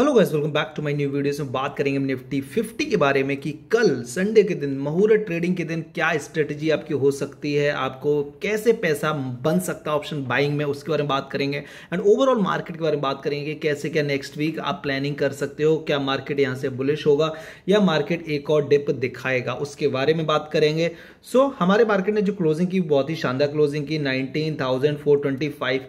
hello guys welcome back to my new videos में बात करेंगे निफ्टी 50 के बारे में कि कल संडे के दिन मुहूर्त ट्रेडिंग के दिन क्या स्ट्रेटजी आपकी हो सकती है आपको कैसे पैसा बन सकता है ऑप्शन बाइंग में उसके बारे में बात करेंगे एंड ओवरऑल मार्केट के बारे में बात करेंगे कैसे क्या नेक्स्ट वीक आप प्लानिंग कर सकते हो क्या मार्केट यहाँ से बुलिश होगा या मार्केट एक और डिप दिखाएगा उसके बारे में बात करेंगे सो so, हमारे मार्केट ने जो क्लोजिंग की बहुत ही शानदार क्लोजिंग की नाइनटीन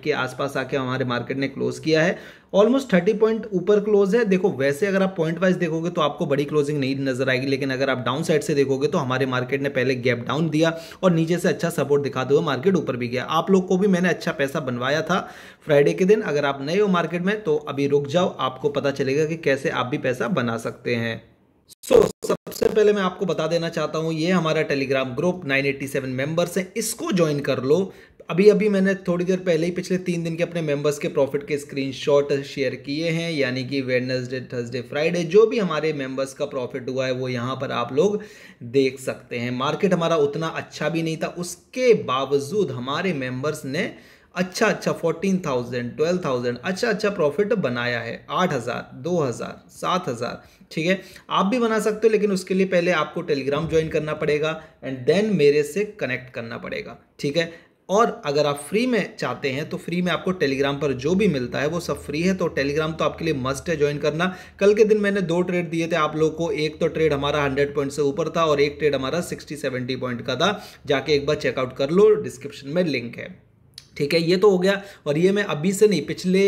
के आसपास आके हमारे मार्केट ने क्लोज किया है ऑलमोस्ट थर्टी पॉइंट ऊपर क्लोज है देखो वैसे अगर आप पॉइंट वाइज देखोगे तो आपको बड़ी क्लोजिंग नहीं नजर आएगी लेकिन अगर आप डाउन साइड से देखोगे तो हमारे मार्केट ने पहले गैप डाउन दिया और नीचे से अच्छा सपोर्ट दिखाते हुए मार्केट ऊपर भी गया आप लोग को भी मैंने अच्छा पैसा बनवाया था फ्राइडे के दिन अगर आप नए हो मार्केट में तो अभी रुक जाओ आपको पता चलेगा कि कैसे आप भी पैसा बना सकते हैं सो so, सबसे पहले मैं आपको बता देना चाहता हूं ये हमारा टेलीग्राम ग्रुप 987 मेंबर्स हैं इसको ज्वाइन कर लो अभी अभी मैंने थोड़ी देर पहले ही पिछले तीन दिन के अपने मेंबर्स के प्रॉफिट के स्क्रीनशॉट शेयर किए हैं यानी कि वेडनेसडे थर्सडे फ्राइडे जो भी हमारे मेंबर्स का प्रॉफिट हुआ है वो यहाँ पर आप लोग देख सकते हैं मार्केट हमारा उतना अच्छा भी नहीं था उसके बावजूद हमारे मेंबर्स ने अच्छा अच्छा फोर्टीन थाउजेंड ट्वेल्व थाउजेंड अच्छा अच्छा प्रॉफिट बनाया है आठ हज़ार दो हज़ार सात हज़ार ठीक है आप भी बना सकते हो लेकिन उसके लिए पहले आपको टेलीग्राम ज्वाइन करना पड़ेगा एंड देन मेरे से कनेक्ट करना पड़ेगा ठीक है और अगर आप फ्री में चाहते हैं तो फ्री में आपको टेलीग्राम पर जो भी मिलता है वो सब फ्री है तो टेलीग्राम तो आपके लिए मस्ट है ज्वाइन करना कल के दिन मैंने दो ट्रेड दिए थे आप लोग को एक तो ट्रेड हमारा हंड्रेड पॉइंट से ऊपर था और एक ट्रेड हमारा सिक्सटी सेवेंटी पॉइंट का था जाके एक बार चेकआउट कर लो डिस्क्रिप्शन में लिंक है ठीक है ये तो हो गया और ये मैं अभी से नहीं पिछले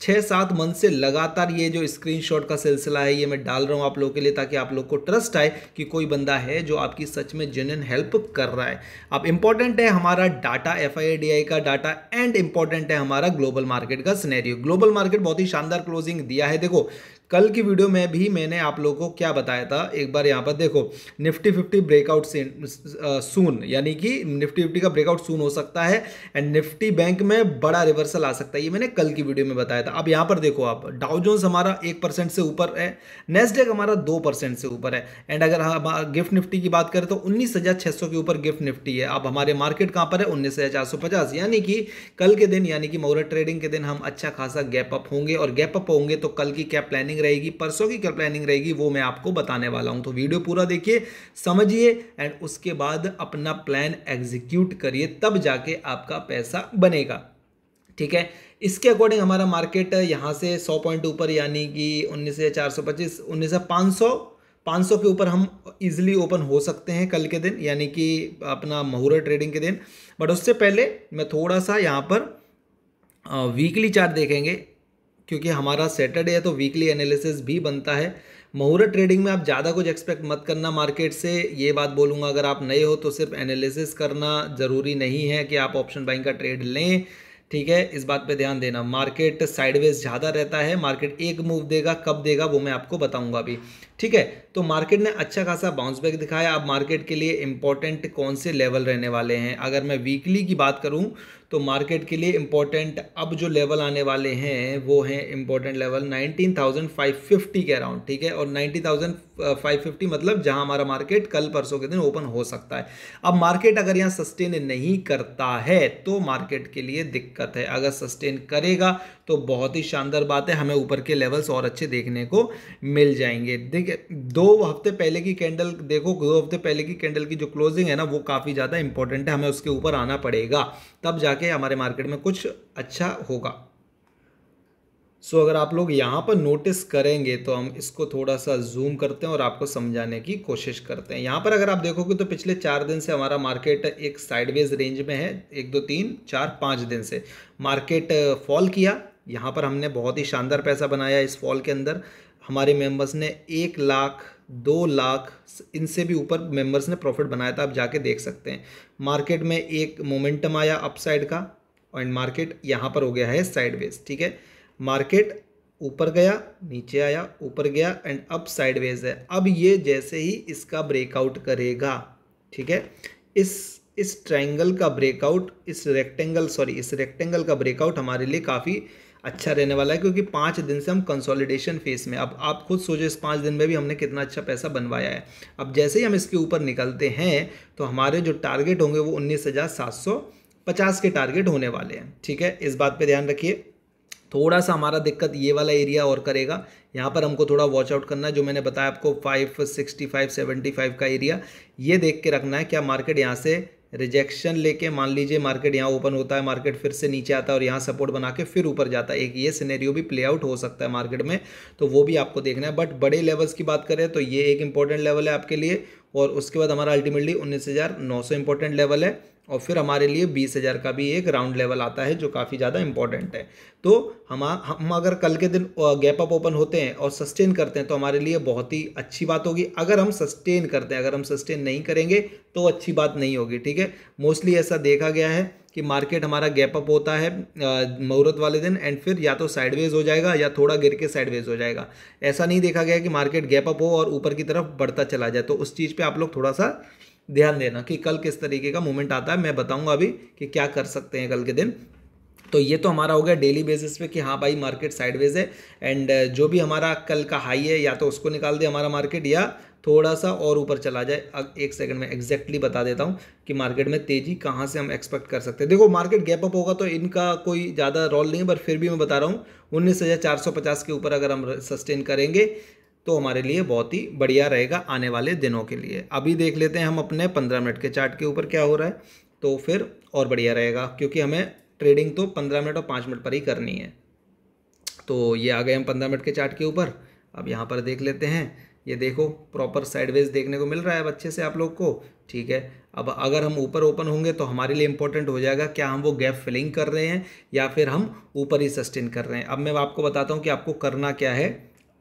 छः सात मंथ से लगातार ये जो स्क्रीनशॉट का सिलसिला है ये मैं डाल रहा हूँ आप लोगों के लिए ताकि आप लोग को ट्रस्ट आए कि कोई बंदा है जो आपकी सच में जेन्यन हेल्प कर रहा है अब इंपॉर्टेंट है हमारा डाटा एफ का डाटा एंड इंपॉर्टेंट है हमारा ग्लोबल मार्केट का स्नेरियो ग्लोबल मार्केट बहुत ही शानदार क्लोजिंग दिया है देखो कल की वीडियो में भी मैंने आप लोगों को क्या बताया था एक बार यहाँ पर देखो निफ्टी फिफ्टी ब्रेकआउट सून यानी कि निफ्टी फिफ्टी का ब्रेकआउट सून हो सकता है एंड निफ्टी बैंक में बड़ा रिवर्सल आ सकता है ये मैंने कल की वीडियो में बताया था अब यहाँ पर देखो आप डाउजोन्स हमारा एक परसेंट से ऊपर है डेक हमारा दो परसेंट से ऊपर है एंड अगर हम गिफ्ट निफ्टी की बात करें तो उन्नीस हज़ार सौ के ऊपर गिफ्ट निफ्टी है अब हमारे मार्केट कहाँ पर है उन्नीस हज़ार चार सौ पचास यानी कि कल के दिन यानी कि मोहर ट्रेडिंग के दिन हम अच्छा खासा गैप अप होंगे और गैप अप होंगे तो कल की क्या प्लानिंग रहेगी परसों की क्या प्लानिंग रहेगी वो मैं आपको बताने वाला हूँ तो वीडियो पूरा देखिए समझिए एंड उसके बाद अपना प्लान एग्जीक्यूट करिए तब जाके आपका पैसा बनेगा ठीक है इसके अकॉर्डिंग हमारा मार्केट यहाँ से 100 पॉइंट ऊपर यानी कि उन्नीस से चार सौ पच्चीस उन्नीस से पाँच सौ पाँच के ऊपर हम इजीली ओपन हो सकते हैं कल के दिन यानी कि अपना महुरा ट्रेडिंग के दिन बट उससे पहले मैं थोड़ा सा यहाँ पर वीकली चार्ट देखेंगे क्योंकि हमारा सैटरडे है तो वीकली एनालिसिस भी बनता है मुहूर्त ट्रेडिंग में आप ज़्यादा कुछ एक्सपेक्ट मत करना मार्केट से ये बात बोलूँगा अगर आप नए हो तो सिर्फ एनालिसिस करना ज़रूरी नहीं है कि आप ऑप्शन बाइंग का ट्रेड लें ठीक है इस बात पे ध्यान देना मार्केट साइडवेज ज़्यादा रहता है मार्केट एक मूव देगा कब देगा वो मैं आपको बताऊंगा अभी ठीक है तो मार्केट ने अच्छा खासा बाउंस बैक दिखाया अब मार्केट के लिए इंपॉर्टेंट कौन से लेवल रहने वाले हैं अगर मैं वीकली की बात करूं तो मार्केट के लिए इंपॉर्टेंट अब जो लेवल आने वाले हैं वो है इंपॉर्टेंट लेवल 19,550 के अराउंड ठीक है और 90,550 मतलब जहां हमारा मार्केट कल परसों के दिन ओपन हो सकता है अब मार्केट अगर यहां सस्टेन नहीं करता है तो मार्केट के लिए दिक्कत है अगर सस्टेन करेगा तो बहुत ही शानदार बात है हमें ऊपर के लेवल्स और अच्छे देखने को मिल जाएंगे दो हफ्ते पहले की कैंडल देखो दो हफ्ते पहले की कैंडल की जो क्लोजिंग है ना वो काफ़ी ज़्यादा इंपॉर्टेंट है हमें उसके ऊपर आना पड़ेगा तब जाके हमारे मार्केट में कुछ अच्छा होगा सो so, अगर आप लोग यहाँ पर नोटिस करेंगे तो हम इसको थोड़ा सा जूम करते हैं और आपको समझाने की कोशिश करते हैं यहाँ पर अगर आप देखोगे तो पिछले चार दिन से हमारा मार्केट एक साइडवेज रेंज में है एक दो तीन चार पाँच दिन से मार्केट फॉल किया यहाँ पर हमने बहुत ही शानदार पैसा बनाया इस फॉल के अंदर हमारे मेंबर्स ने एक लाख दो लाख इनसे भी ऊपर मेंबर्स ने प्रॉफिट बनाया था आप जाके देख सकते हैं मार्केट में एक मोमेंटम आया अपसाइड का और मार्केट यहाँ पर हो गया है साइडवेज ठीक है मार्केट ऊपर गया नीचे आया ऊपर गया एंड अप साइडवेज है अब ये जैसे ही इसका ब्रेकआउट करेगा ठीक है इस इस ट्रायंगल का ब्रेकआउट इस रेक्टेंगल सॉरी इस रेक्टेंगल का ब्रेकआउट हमारे लिए काफ़ी अच्छा रहने वाला है क्योंकि पाँच दिन से हम कंसोलिडेशन फेस में अब आप खुद सोचो इस पाँच दिन में भी हमने कितना अच्छा पैसा बनवाया है अब जैसे ही हम इसके ऊपर निकलते हैं तो हमारे जो टारगेट होंगे वो उन्नीस हज़ार सात सौ पचास के टारगेट होने वाले हैं ठीक है इस बात पर ध्यान रखिए थोड़ा सा हमारा दिक्कत ये वाला एरिया और करेगा यहाँ पर हमको थोड़ा वॉच आउट करना है जो मैंने बताया आपको five sixty five seventy five का एरिया ये देख के रखना है क्या मार्केट यहाँ से रिजेक्शन लेके मान लीजिए मार्केट यहाँ ओपन होता है मार्केट फिर से नीचे आता है और यहाँ सपोर्ट बना के फिर ऊपर जाता है एक ये सिनेरियो भी प्ले आउट हो सकता है मार्केट में तो वो भी आपको देखना है बट बड़े लेवल्स की बात करें तो ये एक इंपॉर्टेंट लेवल है आपके लिए और उसके बाद हमारा अल्टीमेटली उन्नीस हज़ार नौ सौ इंपॉर्टेंट लेवल है और फिर हमारे लिए बीस हज़ार का भी एक राउंड लेवल आता है जो काफ़ी ज़्यादा इंपॉर्टेंट है तो हम हम अगर कल के दिन गैप अप ओपन होते हैं और सस्टेन करते हैं तो हमारे लिए बहुत ही अच्छी बात होगी अगर हम सस्टेन करते हैं अगर हम सस्टेन नहीं करेंगे तो अच्छी बात नहीं होगी ठीक है मोस्टली ऐसा देखा गया है कि मार्केट हमारा गैप अप होता है मुहूर्त वाले दिन एंड फिर या तो साइडवेज हो जाएगा या थोड़ा गिर के साइडवेज हो जाएगा ऐसा नहीं देखा गया कि मार्केट गैप अप हो और ऊपर की तरफ बढ़ता चला जाए तो उस चीज़ पर आप लोग थोड़ा सा ध्यान देना कि कल किस तरीके का मूवमेंट आता है मैं बताऊंगा अभी कि क्या कर सकते हैं कल के दिन तो ये तो हमारा हो गया डेली बेसिस पे कि हाँ भाई मार्केट साइडवेज है एंड uh, जो भी हमारा कल का हाई है या तो उसको निकाल दे हमारा मार्केट या थोड़ा सा और ऊपर चला जाए अब एक सेकंड में एग्जैक्टली बता देता हूँ कि मार्केट में तेज़ी कहाँ से हम एक्सपेक्ट कर सकते हैं देखो मार्केट गैप अप होगा तो इनका कोई ज़्यादा रोल नहीं है पर फिर भी मैं बता रहा हूँ उन्नीस के ऊपर अगर हम सस्टेन करेंगे तो हमारे लिए बहुत ही बढ़िया रहेगा आने वाले दिनों के लिए अभी देख लेते हैं हम अपने पंद्रह मिनट के चार्ट के ऊपर क्या हो रहा है तो फिर और बढ़िया रहेगा क्योंकि हमें ट्रेडिंग तो पंद्रह मिनट और पाँच मिनट पर ही करनी है तो ये आ गए हम पंद्रह मिनट के चार्ट के ऊपर अब यहाँ पर देख लेते हैं ये देखो प्रॉपर साइडवेज देखने को मिल रहा है अच्छे से आप लोग को ठीक है अब अगर हम ऊपर ओपन होंगे तो हमारे लिए इंपॉर्टेंट हो जाएगा क्या हम वो गैप फिलिंग कर रहे हैं या फिर हम ऊपर ही सस्टेन कर रहे हैं अब मैं आपको बताता हूँ कि आपको करना क्या है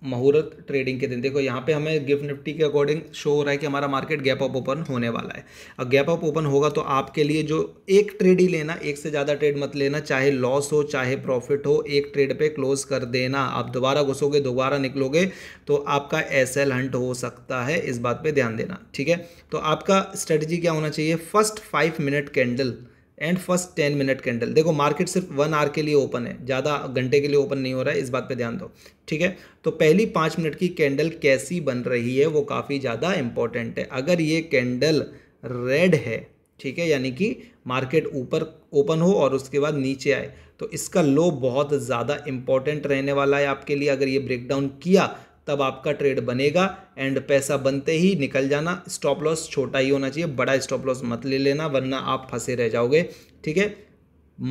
मुहूर्त ट्रेडिंग के दिन देखो यहाँ पे हमें गिफ्ट निफ्टी के अकॉर्डिंग शो हो रहा है कि हमारा मार्केट गैप अप ओपन होने वाला है अब गैप अप ओपन होगा तो आपके लिए जो एक ट्रेड ही लेना एक से ज़्यादा ट्रेड मत लेना चाहे लॉस हो चाहे प्रॉफिट हो एक ट्रेड पे क्लोज कर देना आप दोबारा घुसोगे दोबारा निकलोगे तो आपका एस हंट हो सकता है इस बात पर ध्यान देना ठीक है तो आपका स्ट्रेटजी क्या होना चाहिए first five minute candle and first ten minute candle देखो मार्केट सिर्फ वन आवर के लिए ओपन है ज़्यादा घंटे के लिए ओपन नहीं हो रहा है इस बात पे ध्यान दो ठीक है तो पहली पाँच मिनट की कैंडल कैसी बन रही है वो काफ़ी ज़्यादा इंपॉर्टेंट है अगर ये कैंडल रेड है ठीक है यानी कि मार्केट ऊपर ओपन हो और उसके बाद नीचे आए तो इसका लो बहुत ज़्यादा इंपॉर्टेंट रहने वाला है आपके लिए अगर ये ब्रेकडाउन किया तब आपका ट्रेड बनेगा एंड पैसा बनते ही निकल जाना स्टॉप लॉस छोटा ही होना चाहिए बड़ा स्टॉप लॉस मत ले लेना वरना आप फंसे रह जाओगे ठीक है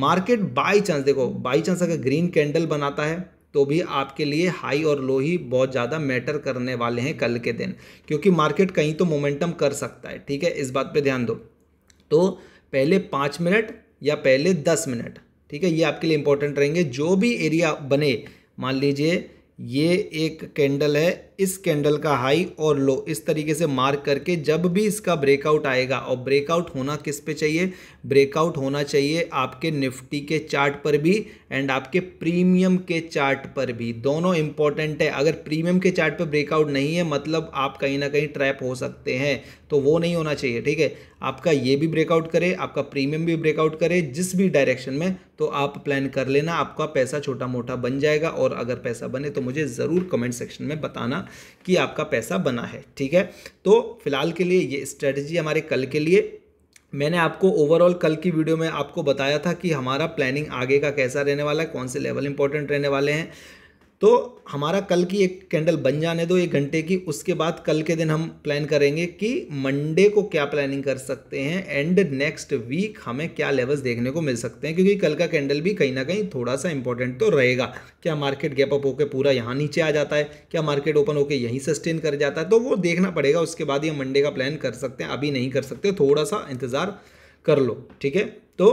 मार्केट बाई चांस देखो बाई चांस अगर ग्रीन कैंडल बनाता है तो भी आपके लिए हाई और लो ही बहुत ज़्यादा मैटर करने वाले हैं कल के दिन क्योंकि मार्केट कहीं तो मोमेंटम कर सकता है ठीक है इस बात पे ध्यान दो तो पहले पाँच मिनट या पहले दस मिनट ठीक है ये आपके लिए इंपॉर्टेंट रहेंगे जो भी एरिया बने मान लीजिए ये एक कैंडल है इस कैंडल का हाई और लो इस तरीके से मार्क करके जब भी इसका ब्रेकआउट आएगा और ब्रेकआउट होना किस पे चाहिए ब्रेकआउट होना चाहिए आपके निफ्टी के चार्ट पर भी एंड आपके प्रीमियम के चार्ट पर भी दोनों इंपॉर्टेंट है अगर प्रीमियम के चार्ट पर ब्रेकआउट नहीं है मतलब आप कहीं ना कहीं ट्रैप हो सकते हैं तो वो नहीं होना चाहिए ठीक है आपका ये भी ब्रेकआउट करे आपका प्रीमियम भी ब्रेकआउट करे जिस भी डायरेक्शन में तो आप प्लान कर लेना आपका पैसा छोटा मोटा बन जाएगा और अगर पैसा बने तो मुझे ज़रूर कमेंट सेक्शन में बताना कि आपका पैसा बना है ठीक है तो फिलहाल के लिए ये स्ट्रेटजी हमारे कल के लिए मैंने आपको ओवरऑल कल की वीडियो में आपको बताया था कि हमारा प्लानिंग आगे का कैसा रहने वाला है कौन से लेवल इंपॉर्टेंट रहने वाले हैं तो हमारा कल की एक कैंडल बन जाने दो एक घंटे की उसके बाद कल के दिन हम प्लान करेंगे कि मंडे को क्या प्लानिंग कर सकते हैं एंड नेक्स्ट वीक हमें क्या लेवल्स देखने को मिल सकते हैं क्योंकि कल का कैंडल भी कहीं ना कहीं थोड़ा सा इंपॉर्टेंट तो रहेगा क्या मार्केट गैप अप होकर पूरा यहाँ नीचे आ जाता है क्या मार्केट ओपन होकर यहीं सस्टेन कर जाता है तो वो देखना पड़ेगा उसके बाद ही हम मंडे का प्लान कर सकते हैं अभी नहीं कर सकते थोड़ा सा इंतज़ार कर लो ठीक है तो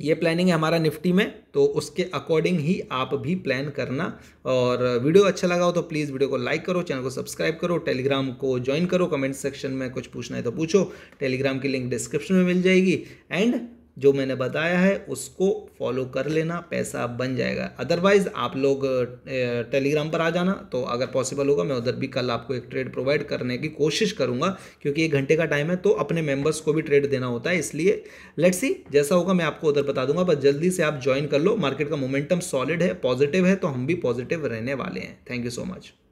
ये प्लानिंग है हमारा निफ्टी में तो उसके अकॉर्डिंग ही आप भी प्लान करना और वीडियो अच्छा लगा हो तो प्लीज़ वीडियो को लाइक करो चैनल को सब्सक्राइब करो टेलीग्राम को ज्वाइन करो कमेंट सेक्शन में कुछ पूछना है तो पूछो टेलीग्राम की लिंक डिस्क्रिप्शन में मिल जाएगी एंड जो मैंने बताया है उसको फॉलो कर लेना पैसा बन जाएगा अदरवाइज़ आप लोग टेलीग्राम पर आ जाना तो अगर पॉसिबल होगा मैं उधर भी कल आपको एक ट्रेड प्रोवाइड करने की कोशिश करूंगा क्योंकि एक घंटे का टाइम है तो अपने मेंबर्स को भी ट्रेड देना होता है इसलिए लेट्स सी जैसा होगा मैं आपको उधर बता दूंगा बस जल्दी से आप ज्वाइन कर लो मार्केट का मोमेंटम सॉलिड है पॉजिटिव है तो हम भी पॉजिटिव रहने वाले हैं थैंक यू सो मच